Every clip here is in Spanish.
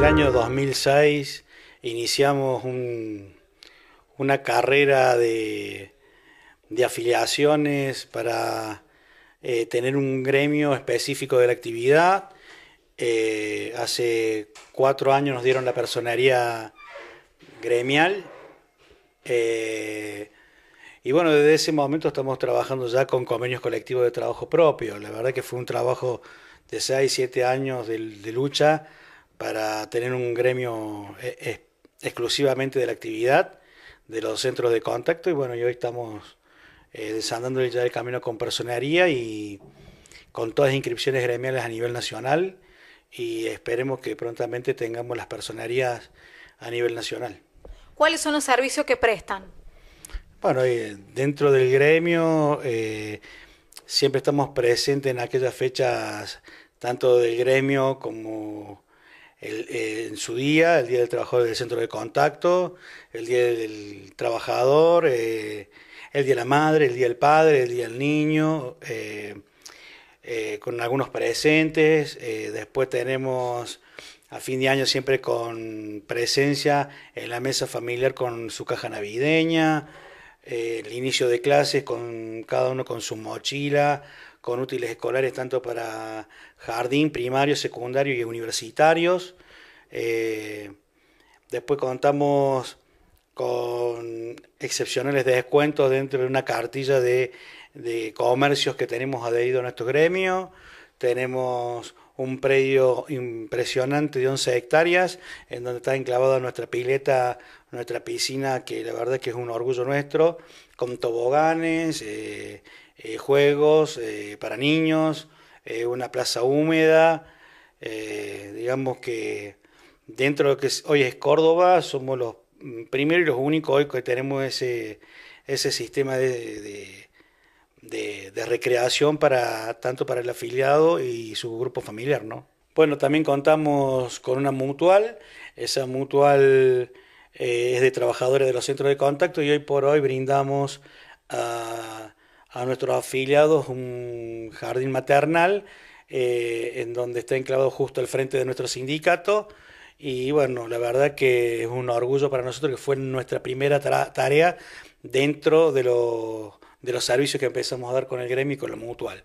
el año 2006 iniciamos una carrera de, afiliaciones para eh, tener un gremio específico de la actividad. Eh, hace cuatro años nos dieron la personería gremial. Eh, y bueno, desde ese momento estamos trabajando ya con convenios colectivos de trabajo propio. La verdad que fue un trabajo de seis, siete años de lucha para tener un gremio eh, exclusivamente de la actividad de los centros de contacto y bueno, hoy estamos eh, desandando ya el camino con personería y con todas las inscripciones gremiales a nivel nacional y esperemos que prontamente tengamos las personerías a nivel nacional. ¿Cuáles son los servicios que prestan? Bueno, eh, dentro del gremio eh, siempre estamos presentes en aquellas fechas, tanto del gremio como el, eh, en su día, el Día del Trabajador del Centro de Contacto, el Día del Trabajador, eh, el Día de la Madre, el Día del Padre, el Día del Niño, eh, con algunos presentes. después tenemos a fin de año siempre con presencia en la mesa familiar con su caja navideña, el inicio de clases con cada uno con su mochila con útiles escolares tanto para jardín, primario, secundario y universitarios. Eh, después contamos con excepcionales descuentos dentro de una cartilla de, de comercios que tenemos adherido a nuestro gremio. Tenemos un predio impresionante de 11 hectáreas, en donde está enclavada nuestra pileta, nuestra piscina, que la verdad es que es un orgullo nuestro, con toboganes, eh, eh, juegos eh, para niños, una plaza húmeda, digamos que dentro de lo que hoy es Córdoba, somos los mm, primeros y los únicos hoy que tenemos ese, ese sistema de de, recreación para tanto para el afiliado y su grupo familiar, ¿no? Bueno, también contamos con una mutual. Esa mutual eh, es de trabajadores de los centros de contacto y hoy por hoy brindamos a, nuestros afiliados un jardín maternal eh, en donde está enclavado justo al frente de nuestro sindicato. Y bueno, la verdad que es un orgullo para nosotros que fue nuestra primera tarea dentro de los de los servicios que empezamos a dar con el gremio y con lo mutual.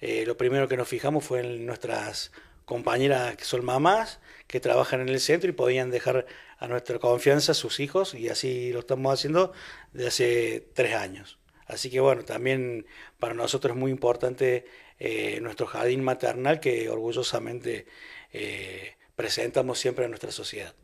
Eh, lo primero que nos fijamos fue en nuestras compañeras que son mamás, que trabajan en el centro y podían dejar a nuestra confianza sus hijos y así lo estamos haciendo desde hace tres años. Así que bueno, también para nosotros es muy importante eh, nuestro jardín maternal que orgullosamente eh, presentamos siempre a nuestra sociedad.